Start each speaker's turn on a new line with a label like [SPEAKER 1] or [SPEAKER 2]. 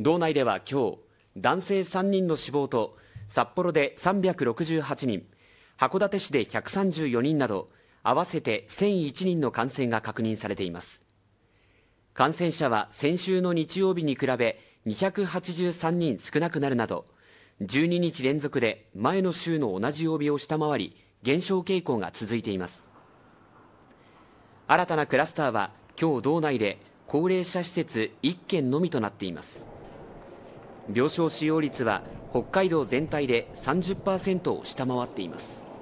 [SPEAKER 1] 道内では今日、男性3人の死亡と、札幌で368人、函館市で134人など、合わせて1001人の感染が確認されています。感染者は先週の日曜日に比べ283人少なくなるなど、12日連続で前の週の同じ曜日を下回り、減少傾向が続いています。新たなクラスターは今日道内で高齢者施設1件のみとなっています。病床使用率は北海道全体で30%を下回っています